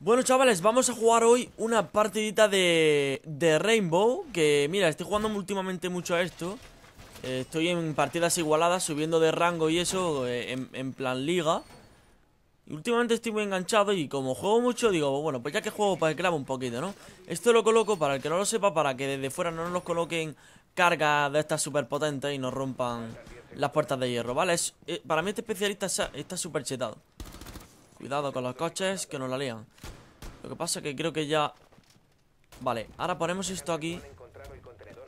Bueno chavales, vamos a jugar hoy una partidita de, Rainbow Que mira, estoy jugando últimamente mucho a esto eh, Estoy en partidas igualadas, subiendo de rango y eso, eh, en, plan liga y Últimamente estoy muy enganchado y como juego mucho digo, bueno, pues ya que juego, para pues que clavo un poquito, ¿no? Esto lo coloco, para el que no lo sepa, para que desde fuera no nos coloquen cargas de estas super potentes y nos rompan las puertas de hierro, ¿vale? Eh, para mí este especialista está súper chetado Cuidado con los coches, que nos la lean Lo que pasa es que creo que ya... Vale, ahora ponemos esto aquí.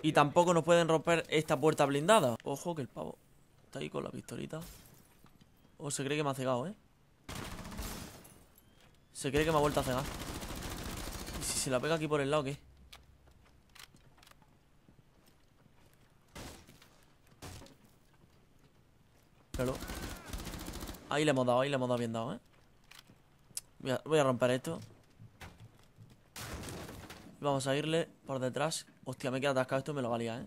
Y tampoco nos pueden romper esta puerta blindada. Ojo, que el pavo está ahí con la pistolita. O se cree que me ha cegado, ¿eh? Se cree que me ha vuelto a cegar. ¿Y si se la pega aquí por el lado, qué? Claro. Ahí le hemos dado, ahí le hemos dado bien dado, ¿eh? Voy a, romper esto. Vamos a irle por detrás. Hostia, me queda atascado esto, me lo valía, ¿eh?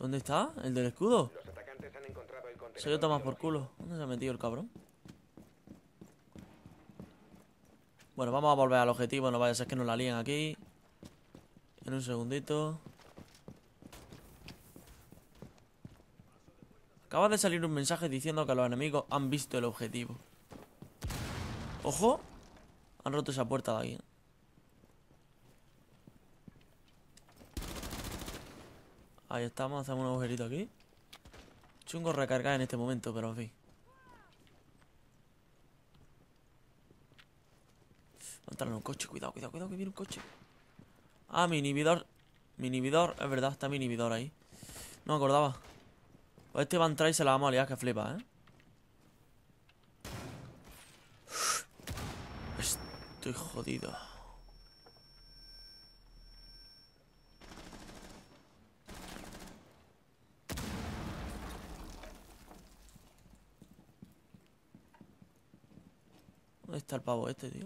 ¿Dónde está? ¿El del escudo? Se yo toma por culo. ¿Dónde se ha metido el cabrón? Bueno, vamos a volver al objetivo. No vaya a ser que nos la líen aquí. En un segundito. Acaba de salir un mensaje diciendo que los enemigos han visto el objetivo. ¡Ojo! Han roto esa puerta de aquí. Ahí estamos, hacemos un agujerito aquí. Chungo recargar en este momento, pero en fin. entrar en un coche, cuidado, cuidado, cuidado, que viene un coche. Ah, mi inhibidor. Mi inhibidor, es verdad, está mi inhibidor ahí. No me acordaba este va a entrar y se la vamos a liar, que flipa, ¿eh? Estoy jodido. ¿Dónde está el pavo este, tío?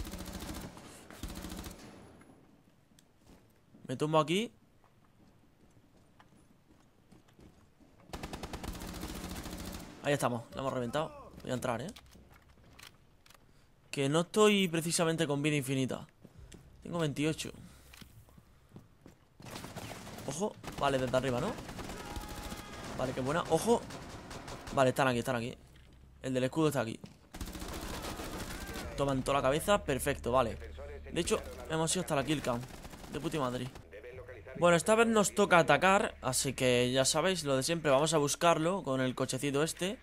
Me tumbo aquí Ahí estamos, lo hemos reventado Voy a entrar, ¿eh? Que no estoy precisamente con vida infinita Tengo 28 Ojo, vale, desde arriba, ¿no? Vale, qué buena, ojo Vale, están aquí, están aquí El del escudo está aquí Toman toda la cabeza, perfecto, vale De hecho, hemos ido hasta la kill De puta madre bueno, esta vez nos toca atacar, así que ya sabéis, lo de siempre, vamos a buscarlo con el cochecito este.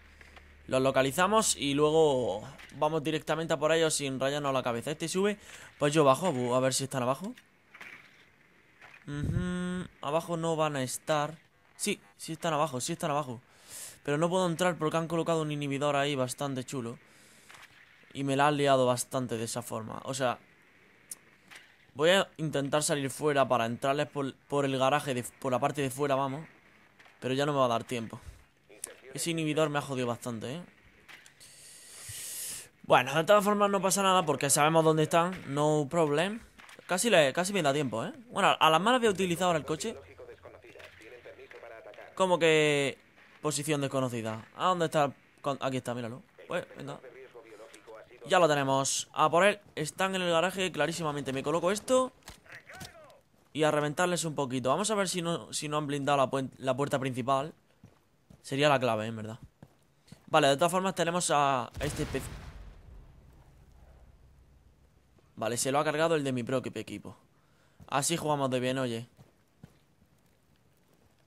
Lo localizamos y luego vamos directamente a por ellos sin rayarnos la cabeza. Este sube, pues yo bajo, a ver si están abajo. Abajo no van a estar. Sí, sí están abajo, sí están abajo. Pero no puedo entrar porque han colocado un inhibidor ahí bastante chulo. Y me la han liado bastante de esa forma. O sea, Voy a intentar salir fuera para entrarles por, el garaje, por la parte de fuera, vamos. Pero ya no me va a dar tiempo. Ese inhibidor me ha jodido bastante, ¿eh? Bueno, de todas formas no pasa nada porque sabemos dónde están. No problem. Casi, le, casi me da tiempo, ¿eh? Bueno, a las malas voy a utilizar ahora el coche. Como que... Posición desconocida. ¿A dónde está? Aquí está, míralo. Pues, venga. Ya lo tenemos. A por él. Están en el garaje clarísimamente. Me coloco esto. Y a reventarles un poquito. Vamos a ver si no, si no han blindado la, puerta principal. Sería la clave, en verdad. Vale, de todas formas tenemos a este especie. Vale, se lo ha cargado el de mi propio equipo. Así jugamos de bien, oye.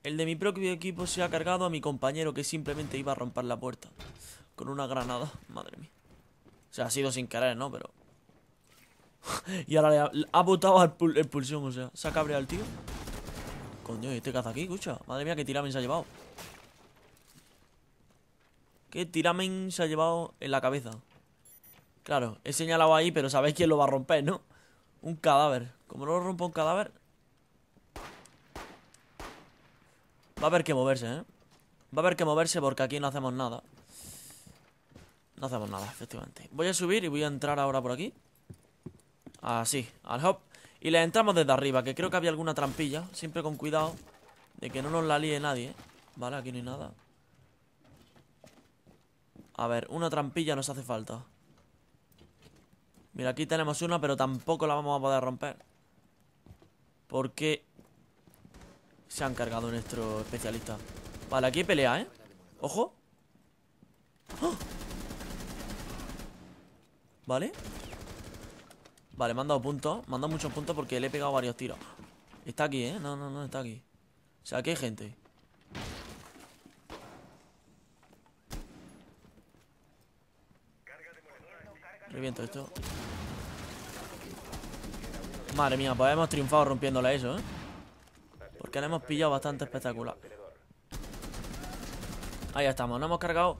El de mi propio equipo se ha cargado a mi compañero que simplemente iba a romper la puerta. Con una granada, madre mía. O sea, ha sido sin querer, ¿no? Pero... y ahora le ha, botado al pulsión, o sea, se ha cabreado el tío. Coño, ¿y este caza aquí, escucha? Madre mía, qué tiramen se ha llevado. Qué tiramen se ha llevado en la cabeza. Claro, he señalado ahí, pero sabéis quién lo va a romper, ¿no? Un cadáver. Como no lo rompo un cadáver... Va a haber que moverse, ¿eh? Va a haber que moverse porque aquí no hacemos nada. No hacemos nada, efectivamente Voy a subir y voy a entrar ahora por aquí Así, al hop Y le entramos desde arriba, que creo que había alguna trampilla Siempre con cuidado De que no nos la líe nadie, ¿eh? Vale, aquí no hay nada A ver, una trampilla nos hace falta Mira, aquí tenemos una, pero tampoco la vamos a poder romper Porque Se han cargado nuestro especialista Vale, aquí pelea, ¿eh? Ojo ¡Ah! ¿Vale? Vale, me han dado puntos Me han dado muchos puntos porque le he pegado varios tiros Está aquí, ¿eh? No, no, no, está aquí O sea, aquí hay gente Reviento esto Madre mía, pues hemos triunfado rompiéndole eso, ¿eh? Porque le hemos pillado bastante espectacular Ahí estamos, nos hemos cargado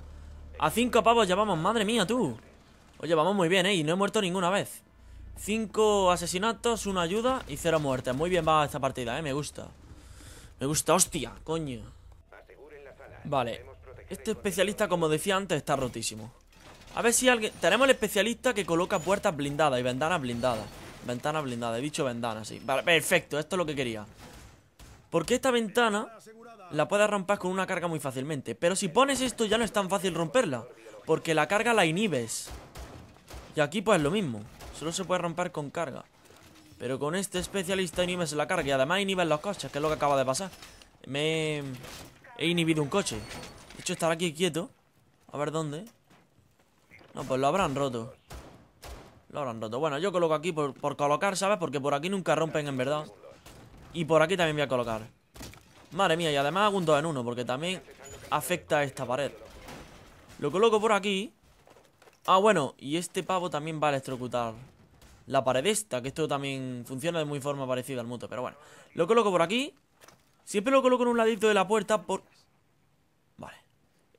A cinco pavos llevamos, madre mía, tú Oye, vamos muy bien, ¿eh? Y no he muerto ninguna vez. Cinco asesinatos, una ayuda y cero muertes. Muy bien va esta partida, ¿eh? Me gusta. Me gusta, hostia, coño. Vale. Este especialista, como decía antes, está rotísimo. A ver si alguien... Tenemos el especialista que coloca puertas blindadas y ventanas blindadas. Ventanas blindadas, he dicho ventanas, sí. Vale, perfecto, esto es lo que quería. Porque esta ventana la puedes romper con una carga muy fácilmente. Pero si pones esto ya no es tan fácil romperla. Porque la carga la inhibes. Y aquí pues lo mismo. Solo se puede romper con carga. Pero con este especialista inhibes la carga. Y además inhibes los coches, que es lo que acaba de pasar. Me he inhibido un coche. De hecho, estar aquí quieto. A ver dónde. No, pues lo habrán roto. Lo habrán roto. Bueno, yo coloco aquí por, por colocar, ¿sabes? Porque por aquí nunca rompen en verdad. Y por aquí también voy a colocar. Madre mía, y además hago un 2 en 1 porque también afecta a esta pared. Lo coloco por aquí Ah, bueno, y este pavo también va a electrocutar la pared esta, que esto también funciona de muy forma parecida al muto, pero bueno. Lo coloco por aquí. Siempre lo coloco en un ladito de la puerta por... Vale.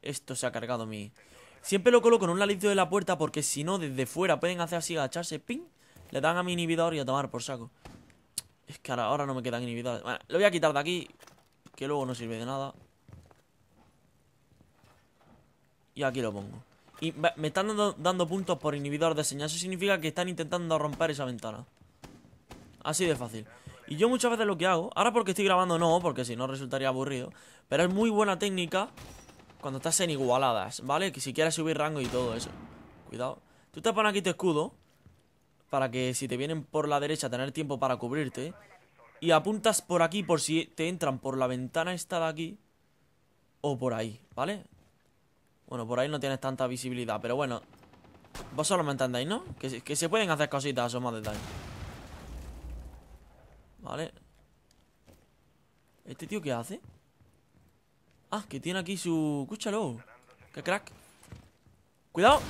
Esto se ha cargado mi... Siempre lo coloco en un ladito de la puerta porque si no, desde fuera pueden hacer así, agacharse, ping. Le dan a mi inhibidor y a tomar por saco. Es que ahora, ahora no me quedan inhibidores. Bueno, lo voy a quitar de aquí, que luego no sirve de nada. Y aquí lo pongo. Y me están dando, puntos por inhibidor de señal. Eso significa que están intentando romper esa ventana. Así de fácil. Y yo muchas veces lo que hago, ahora porque estoy grabando no, porque si no resultaría aburrido, pero es muy buena técnica cuando estás en igualadas, ¿vale? Que si quieres subir rango y todo eso. Cuidado. Tú te pones aquí tu escudo, para que si te vienen por la derecha tener tiempo para cubrirte, y apuntas por aquí por si te entran por la ventana esta de aquí, o por ahí, ¿vale? Bueno, por ahí no tienes tanta visibilidad, pero bueno. Vos solo me entendéis, ¿no? Que, se pueden hacer cositas, eso más detalle. Vale. ¿Este tío qué hace? Ah, que tiene aquí su... Escúchalo. ¡Qué crack! ¡Cuidado!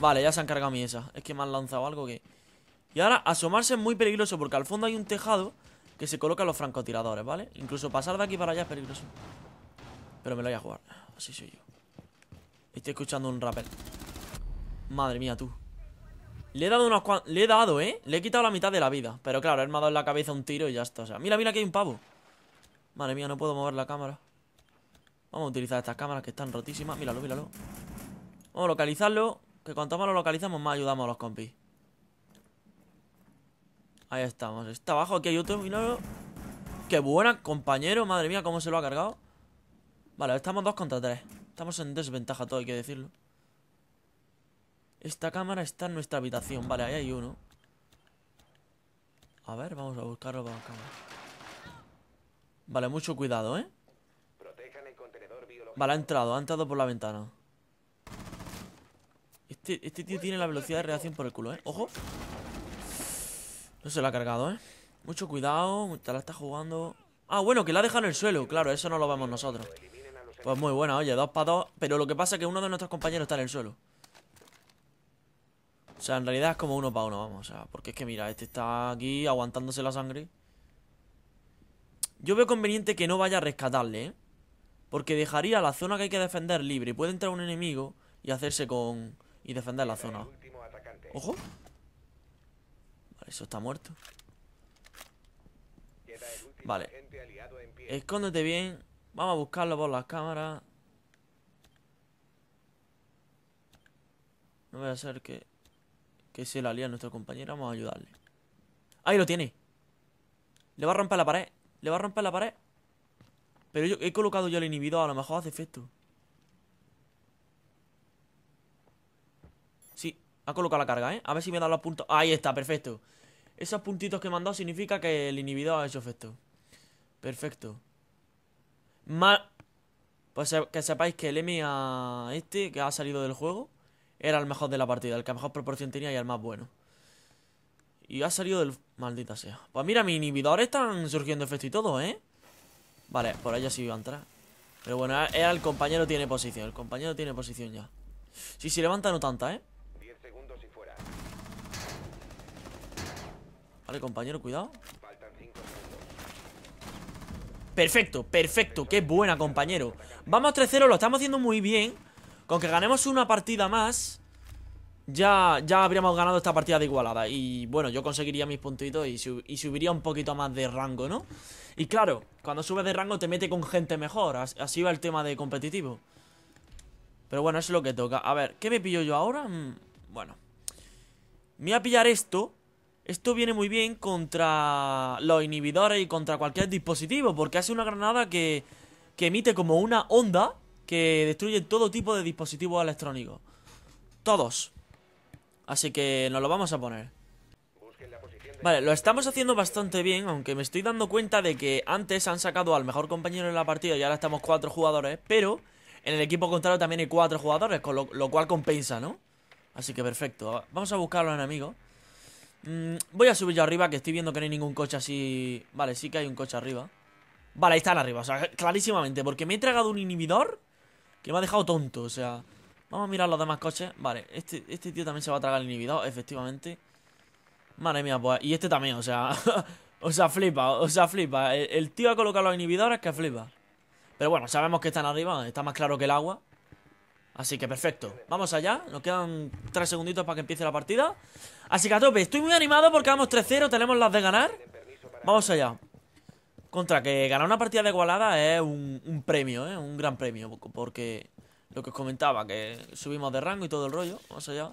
Vale, ya se han cargado a mí esa. Es que me han lanzado algo que... Y ahora, asomarse es muy peligroso porque al fondo hay un tejado que se coloca los francotiradores, ¿vale? Incluso pasar de aquí para allá es peligroso. Pero me lo voy a jugar. Así soy yo. Estoy escuchando un rapper. Madre mía, tú. Le he dado unos cuantos... Le he dado, ¿eh? Le he quitado la mitad de la vida. Pero claro, él me ha dado en la cabeza un tiro y ya está. O sea, mira, mira, aquí hay un pavo. Madre mía, no puedo mover la cámara. Vamos a utilizar estas cámaras que están rotísimas. Míralo, míralo. Vamos a localizarlo. Que cuanto más lo localizamos, más ayudamos a los compis. Ahí estamos. Está abajo, aquí hay otro, míralo. Qué buena, compañero. Madre mía, cómo se lo ha cargado. Vale, estamos dos contra tres. Estamos en desventaja, todo hay que decirlo. Esta cámara está en nuestra habitación. Vale, ahí hay uno. A ver, vamos a buscarlo para la cámara. Vale, mucho cuidado, ¿eh? Vale, ha entrado, ha entrado por la ventana. Este, este, tío tiene la velocidad de reacción por el culo, ¿eh? ¡Ojo! No se lo ha cargado, ¿eh? Mucho cuidado, la está jugando... Ah, bueno, que la ha dejado en el suelo. Claro, eso no lo vemos nosotros. Pues muy buena, oye, dos para dos. Pero lo que pasa es que uno de nuestros compañeros está en el suelo. O sea, en realidad es como uno para uno, vamos. O sea, porque es que mira, este está aquí aguantándose la sangre. Yo veo conveniente que no vaya a rescatarle, ¿eh? Porque dejaría la zona que hay que defender libre. y Puede entrar un enemigo y hacerse con... Y defender la zona. ¡Ojo! Vale, eso está muerto. Vale. Escóndete bien. Vamos a buscarlo por las cámaras. No voy a hacer que... Que se la lía a nuestra compañera. Vamos a ayudarle. Ahí lo tiene. Le va a romper la pared. Le va a romper la pared. Pero yo he colocado yo el inhibidor. A lo mejor hace efecto. Sí, ha colocado la carga, ¿eh? A ver si me da los puntos. Ahí está, perfecto. Esos puntitos que he mandado significa que el inhibidor ha hecho efecto. Perfecto. Pues que sepáis que el M a este que ha salido del juego era el mejor de la partida, el que mejor proporción tenía y el más bueno. Y ha salido del... Maldita sea. Pues mira, mis inhibidores están surgiendo efecto y todo, ¿eh? Vale, por allá sí iba a entrar. Pero bueno, era eh, el compañero tiene posición. El compañero tiene posición ya. Si se levanta no tanta, ¿eh? Vale, compañero, cuidado. Perfecto, perfecto, qué buena, compañero Vamos 3-0, lo estamos haciendo muy bien Con que ganemos una partida más ya, ya habríamos ganado esta partida de igualada Y bueno, yo conseguiría mis puntitos y, subiría un poquito más de rango, ¿no? Y claro, cuando subes de rango te mete con gente mejor Así va el tema de competitivo Pero bueno, eso es lo que toca A ver, ¿qué me pillo yo ahora? Mm, bueno Me voy a pillar esto esto viene muy bien contra los inhibidores y contra cualquier dispositivo, porque hace una granada que, emite como una onda que destruye todo tipo de dispositivos electrónicos. Todos. Así que nos lo vamos a poner. Vale, lo estamos haciendo bastante bien, aunque me estoy dando cuenta de que antes han sacado al mejor compañero en la partida y ahora estamos cuatro jugadores, pero en el equipo contrario también hay cuatro jugadores, con lo, lo cual compensa, ¿no? Así que perfecto. Vamos a buscar a los enemigos. Mm, voy a subir yo arriba, que estoy viendo que no hay ningún coche así... Vale, sí que hay un coche arriba. Vale, ahí están arriba, o sea, clarísimamente. Porque me he tragado un inhibidor que me ha dejado tonto, o sea... Vamos a mirar los demás coches. Vale, este, este tío también se va a tragar el inhibidor, efectivamente. Madre mía, pues... Y este también, o sea... o sea, flipa, o sea, flipa. El, el tío ha colocado los inhibidores que flipa. Pero bueno, sabemos que están arriba, está más claro que el agua. Así que perfecto, vamos allá Nos quedan 3 segunditos para que empiece la partida Así que a tope, estoy muy animado porque vamos 3-0 Tenemos las de ganar Vamos allá Contra, que ganar una partida de igualada es un, un premio, ¿eh? un gran premio Porque lo que os comentaba, que subimos de rango y todo el rollo Vamos allá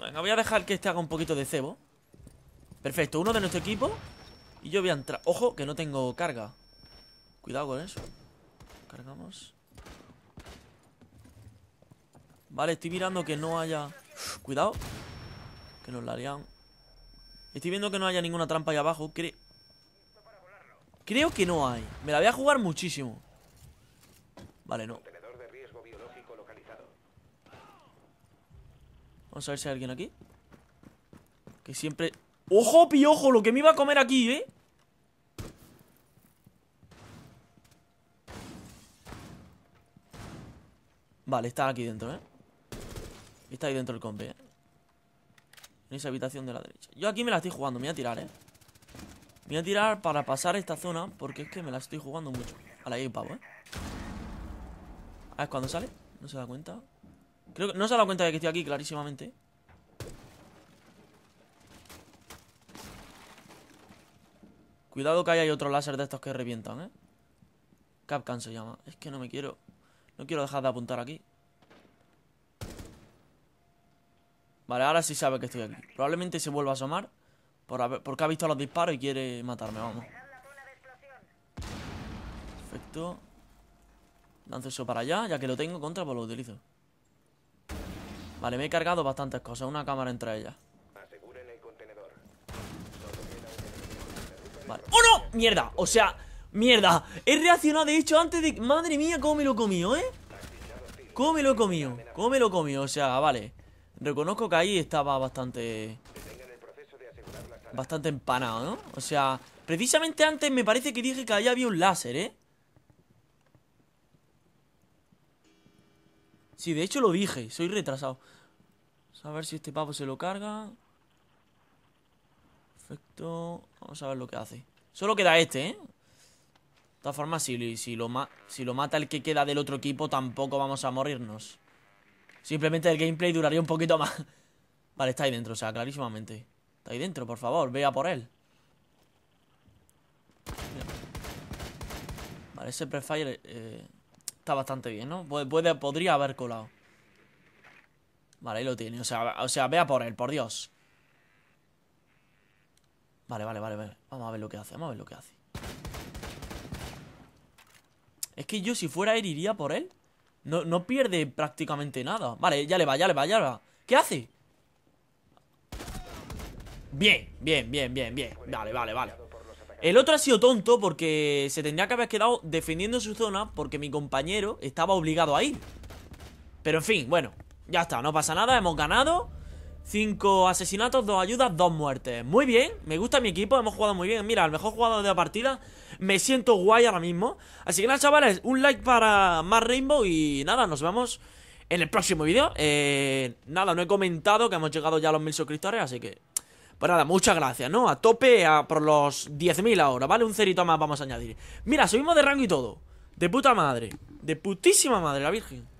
Venga, voy a dejar que este haga un poquito de cebo Perfecto, uno de nuestro equipo Y yo voy a entrar Ojo, que no tengo carga Cuidado con eso Cargamos Vale, estoy mirando que no haya... cuidado. Que nos harían. Estoy viendo que no haya ninguna trampa ahí abajo. Creo que no hay. Me la voy a jugar muchísimo. Vale, no. Vamos a ver si hay alguien aquí. Que siempre... ¡Ojo, piojo! Lo que me iba a comer aquí, ¿eh? Vale, está aquí dentro, ¿eh? Está ahí dentro el compi, ¿eh? En esa habitación de la derecha Yo aquí me la estoy jugando, me voy a tirar, ¿eh? Me voy a tirar para pasar esta zona Porque es que me la estoy jugando mucho A la pavo, ¿eh? A ah, ver, cuando sale No se da cuenta Creo que no se ha dado cuenta de que estoy aquí clarísimamente Cuidado que hay otro láser de estos que revientan, ¿eh? Capcan se llama Es que no me quiero No quiero dejar de apuntar aquí Vale, ahora sí sabe que estoy aquí. Probablemente se vuelva a asomar porque ha visto los disparos y quiere matarme, vamos. Perfecto. Lanzo eso para allá, ya que lo tengo contra, pues lo utilizo. Vale, me he cargado bastantes cosas, una cámara entre ellas. Vale. ¡Oh, no! ¡Mierda! O sea, mierda. He reaccionado, de hecho, antes de... Madre mía, cómo me lo comió, ¿eh? Cómo me lo comió, cómo me lo comió. O sea, vale. Reconozco que ahí estaba bastante... Bastante empanado, ¿no? O sea, precisamente antes me parece que dije que ahí había un láser, ¿eh? Sí, de hecho lo dije, soy retrasado. a ver si este pavo se lo carga. Perfecto. Vamos a ver lo que hace. Solo queda este, ¿eh? De todas formas, si lo mata el que queda del otro equipo, tampoco vamos a morirnos. Simplemente el gameplay duraría un poquito más. Vale, está ahí dentro, o sea, clarísimamente. Está ahí dentro, por favor, vea por él. Vale, ese prefire eh, está bastante bien, ¿no? Puede, podría haber colado. Vale, ahí lo tiene. O sea, o sea, vea por él, por Dios. Vale, vale, vale, vale. Vamos a ver lo que hace, vamos a ver lo que hace. Es que yo si fuera él iría por él. No, pierde prácticamente nada. Vale, ya le va, ya le va, ya le va. ¿Qué hace? Bien, bien, bien, bien, bien. Vale, vale, vale. El otro ha sido tonto porque se tendría que haber quedado defendiendo su zona porque mi compañero estaba obligado a ir. Pero en fin, bueno, ya está, no pasa nada, hemos ganado. 5 asesinatos, 2 ayudas, 2 muertes. Muy bien, me gusta mi equipo, hemos jugado muy bien. Mira, el mejor jugador de la partida. Me siento guay ahora mismo. Así que nada, chavales, un like para más Rainbow y nada, nos vemos en el próximo vídeo. Eh, nada, no he comentado que hemos llegado ya a los 1000 suscriptores, así que... Pues nada, muchas gracias, ¿no? A tope a por los 10.000 ahora, ¿vale? Un cerito más vamos a añadir. Mira, subimos de rango y todo. De puta madre. De putísima madre, la virgen.